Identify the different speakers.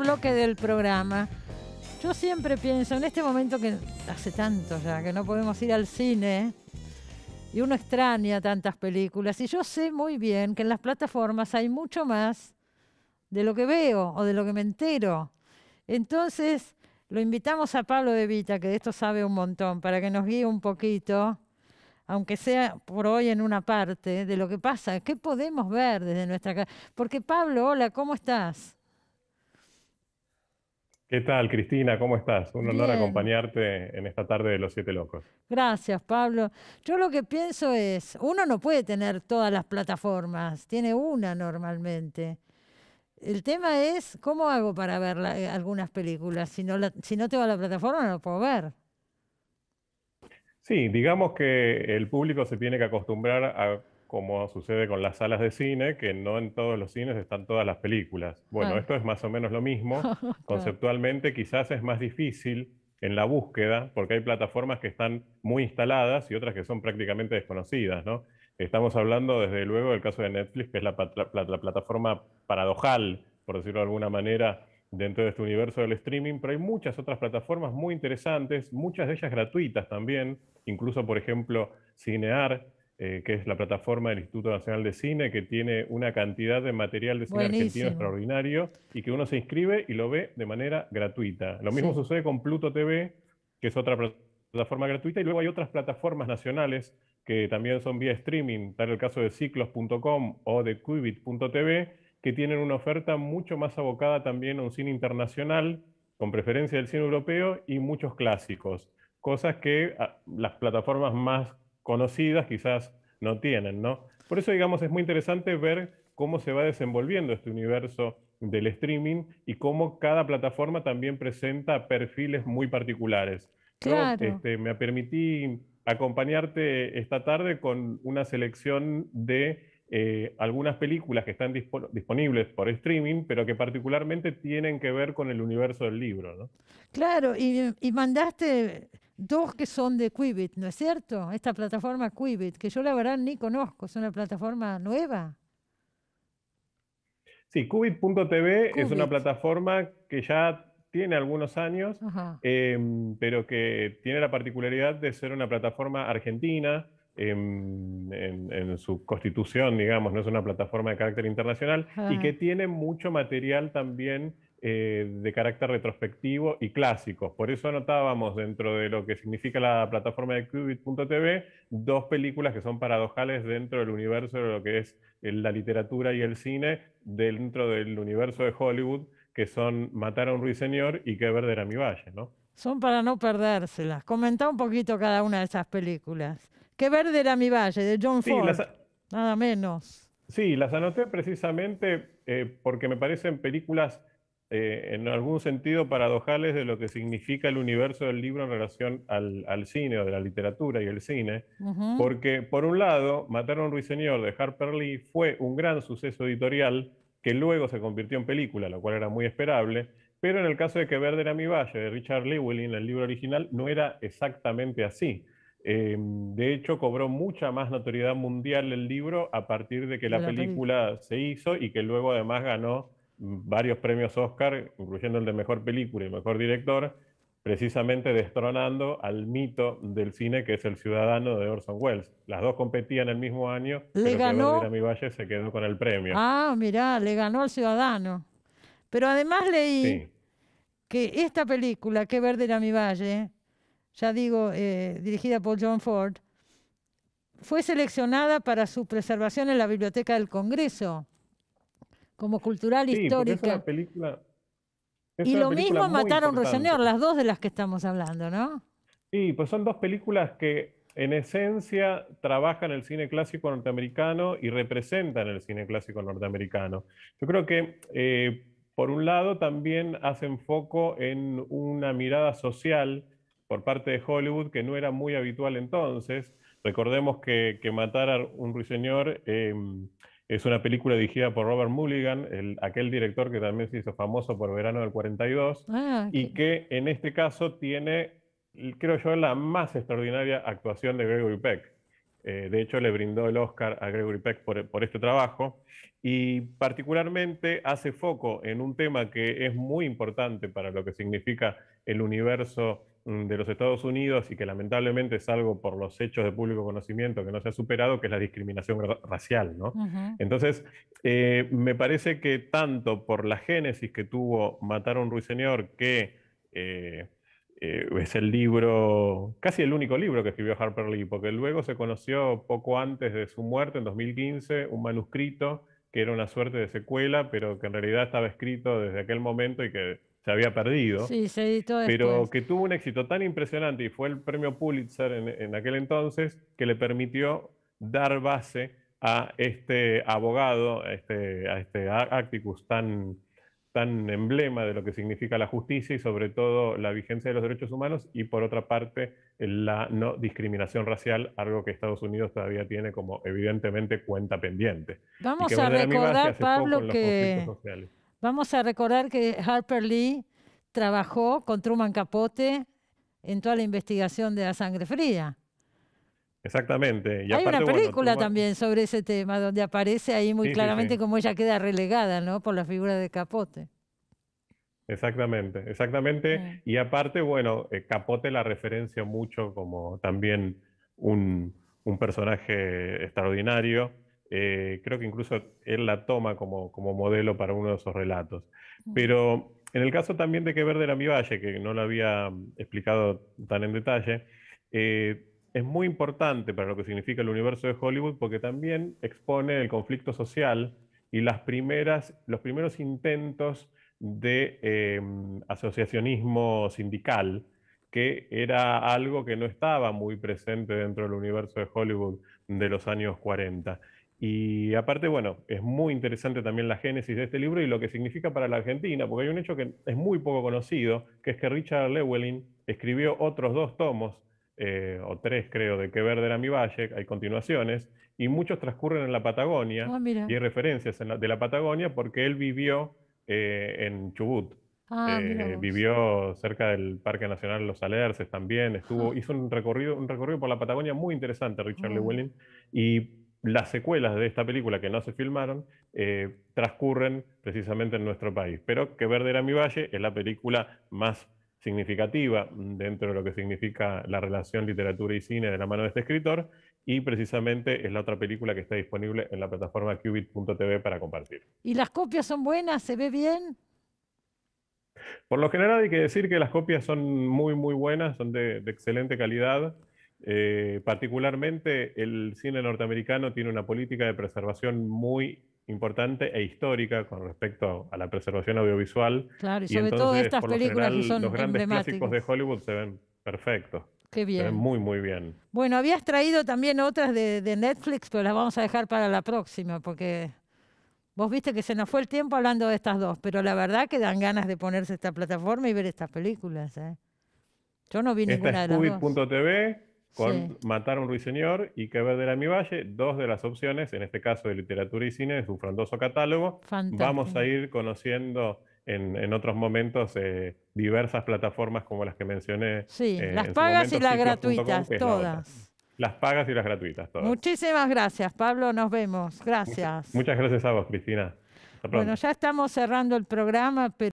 Speaker 1: bloque del programa. Yo siempre pienso, en este momento que hace tanto ya, que no podemos ir al cine, y uno extraña tantas películas, y yo sé muy bien que en las plataformas hay mucho más de lo que veo o de lo que me entero. Entonces, lo invitamos a Pablo De Vita, que de esto sabe un montón, para que nos guíe un poquito, aunque sea por hoy en una parte, de lo que pasa, qué podemos ver desde nuestra casa. Porque Pablo, hola, ¿cómo estás?
Speaker 2: ¿Qué tal, Cristina? ¿Cómo estás? Un honor acompañarte en esta tarde de Los Siete Locos.
Speaker 1: Gracias, Pablo. Yo lo que pienso es, uno no puede tener todas las plataformas, tiene una normalmente. El tema es, ¿cómo hago para ver eh, algunas películas? Si no, tengo la plataforma, no puedo ver.
Speaker 2: Sí, digamos que el público se tiene que acostumbrar a como sucede con las salas de cine, que no en todos los cines están todas las películas. Bueno, esto es más o menos lo mismo. Conceptualmente quizás es más difícil en la búsqueda, porque hay plataformas que están muy instaladas y otras que son prácticamente desconocidas, Estamos hablando desde luego del caso de Netflix, que es la, plataforma paradojal, por decirlo de alguna manera, dentro de este universo del streaming, pero hay muchas otras plataformas muy interesantes, muchas de ellas gratuitas también, incluso por ejemplo Cinear, eh, que es la plataforma del Instituto Nacional de Cine, que tiene una cantidad de material de cine argentino extraordinario y que uno se inscribe y lo ve de manera gratuita. Lo mismo sucede con Pluto TV, que es otra plataforma gratuita, y luego hay otras plataformas nacionales que también son vía streaming, tal el caso de ciclos.com o de Quibit.tv, que tienen una oferta mucho más abocada también a un cine internacional, con preferencia del cine europeo y muchos clásicos, cosas que ah, las plataformas más conocidas quizás no tienen, ¿no? Por eso, digamos, es muy interesante ver cómo se va desenvolviendo este universo del streaming y cómo cada plataforma también presenta perfiles muy particulares. Claro. Este, me permití acompañarte esta tarde con una selección de eh, algunas películas que están disponibles por streaming, pero que particularmente tienen que ver con el universo del libro.
Speaker 1: Claro, y mandaste dos que son de Quibit, ¿no es cierto? Esta plataforma Quibit, que yo la verdad ni conozco, es una plataforma nueva.
Speaker 2: Sí, Qubit.tv es una plataforma que ya tiene algunos años, em, pero que tiene la particularidad de ser una plataforma argentina em, en, su constitución, digamos, no es una plataforma de carácter internacional y ah. que tiene mucho material también eh, de carácter retrospectivo y clásicos. Por eso anotábamos dentro de lo que significa la plataforma de Qubit.tv dos películas que son paradojales dentro del universo de lo que es eh, la literatura y el cine, dentro del universo de Hollywood, que son Matar a un ruiseñor y Que verde era mi valle, ¿no?
Speaker 1: Son para no perdérselas. Comenta un poquito cada una de esas películas. Que verde era mi valle, de John Ford. Nada menos.
Speaker 2: Sí, las anoté precisamente eh, porque me parecen películas eh, en algún sentido paradojales de lo que significa el universo del libro en relación al, cine o de la literatura y el cine, porque por un lado, Matar a un ruiseñor de Harper Lee fue un gran suceso editorial que luego se convirtió en película, lo cual era muy esperable, pero en el caso de Que Verde era mi valle, de Richard en el libro original, no era exactamente así. Eh, de hecho, cobró mucha más notoriedad mundial el libro a partir de que la, película se hizo y que luego además ganó varios premios Oscar, incluyendo el de Mejor Película y Mejor Director, precisamente destronando al mito del cine que es El Ciudadano de Orson Welles. Las dos competían el mismo año, le pero Era mi Valle se quedó con el premio.
Speaker 1: Ah, mirá, le ganó al Ciudadano. Pero además leí que esta película, Que Verde era mi Valle, ya digo, eh, dirigida por John Ford, fue seleccionada para su preservación en la Biblioteca del Congreso como cultural sí, histórica.
Speaker 2: película, y lo lo matar mismo mataron Ruiseñor,
Speaker 1: las dos de las que estamos hablando, ¿no?
Speaker 2: Sí, pues son dos películas que en esencia trabajan el cine clásico norteamericano y representan el cine clásico norteamericano. Yo creo que, eh, por un lado, también hacen foco en una mirada social por parte de Hollywood que no era muy habitual entonces. Recordemos que, matar a un ruiseñor em, es una película dirigida por Robert Mulligan, aquel director que también se hizo famoso por verano del 42, y ah, que en este caso tiene, creo yo, la más extraordinaria actuación de Gregory Peck. Eh, de hecho, le brindó el Oscar a Gregory Peck por, por, este trabajo y particularmente hace foco en un tema que es muy importante para lo que significa el universo Mm, de los Estados Unidos y que lamentablemente es algo por los hechos de público conocimiento que no se ha superado, que es la discriminación racial. ¿no? Entonces, eh, me parece que tanto por la génesis que tuvo Matar a un ruiseñor, que eh, eh, es el libro, casi el único libro que escribió Harper Lee, porque luego se conoció poco antes de su muerte, en 2015, un manuscrito que era una suerte de secuela, pero que en realidad estaba escrito desde aquel momento y que se había perdido. Sí, Pero que tuvo un éxito tan impresionante y fue el premio Pulitzer en, aquel entonces que le permitió dar base a este abogado, a este, a este Acticus tan, tan emblema de lo que significa la justicia y sobre todo la vigencia de los derechos humanos y por otra parte la no discriminación racial, algo que Estados Unidos todavía tiene como evidentemente cuenta pendiente. Vamos a recordar, Pablo, que
Speaker 1: Vamos a recordar que Harper Lee trabajó con Truman Capote en toda la investigación de la sangre fría.
Speaker 2: Exactamente. Hay una película también sobre
Speaker 1: ese tema, donde aparece ahí muy claramente cómo ella queda relegada ¿no? por la figura de Capote.
Speaker 2: Exactamente, exactamente. Y aparte, bueno, eh, Capote la referencia mucho como también un personaje extraordinario eh, creo que incluso él la toma como, como modelo para uno de esos relatos. Mm. Pero en el caso también de Que de la mi valle, que no lo había mm, explicado tan en detalle, eh, es muy importante para lo que significa el universo de Hollywood porque también expone el conflicto social y las primeras, los primeros intentos de eh, mm, asociacionismo sindical, que era algo que no estaba muy presente dentro del universo de Hollywood de los años 40. Y aparte, bueno, es muy interesante también la génesis de este libro y lo que significa para la Argentina, porque hay un hecho que es muy poco conocido, que es que Richard Lewelin escribió otros dos tomos, eh, o tres creo, de Que Verde era mi valle, hay continuaciones, y muchos transcurren en la Patagonia, ah, y hay referencias de la Patagonia porque él vivió eh, en Chubut.
Speaker 1: Ah, eh,
Speaker 2: vivió cerca del Parque Nacional Los Alerces también, estuvo, ah. hizo un recorrido, un recorrido por la Patagonia muy interesante, Richard ah. y las secuelas de esta película que no se filmaron eh, transcurren precisamente en nuestro país. Pero Que Verde era mi valle es la película más significativa dentro de lo que significa la relación literatura y cine de la mano de este escritor y precisamente es la otra película que está disponible en la plataforma qubit.tv para compartir.
Speaker 1: ¿Y las copias son buenas? ¿Se ve bien?
Speaker 2: Por lo general hay que decir que las copias son muy muy buenas, son de excelente calidad. Eh, particularmente, el cine norteamericano tiene una política de preservación muy importante e histórica con respecto a la preservación audiovisual. Claro, y, sobre entonces, películas son los grandes clásicos de Hollywood se ven perfectos. Qué bien. muy, muy bien.
Speaker 1: Bueno, habías traído también otras de, Netflix, pero las vamos a dejar para la próxima, porque vos viste que se nos fue el tiempo hablando de estas dos, pero la verdad que dan ganas de ponerse esta plataforma y ver estas películas. ¿eh? Yo no vi ninguna de las
Speaker 2: dos con Matar a un ruiseñor y Que verde mi valle, dos de las opciones, en este caso de literatura y cine, es un frondoso catálogo. Vamos a ir conociendo en, otros momentos eh, diversas plataformas como las que mencioné. Sí, eh, las pagas y las gratuitas, todas. Las pagas y las gratuitas, todas.
Speaker 1: Muchísimas gracias, Pablo, nos vemos. Gracias.
Speaker 2: Muchas, gracias a vos, Cristina. Bueno,
Speaker 1: ya estamos cerrando el programa, pero...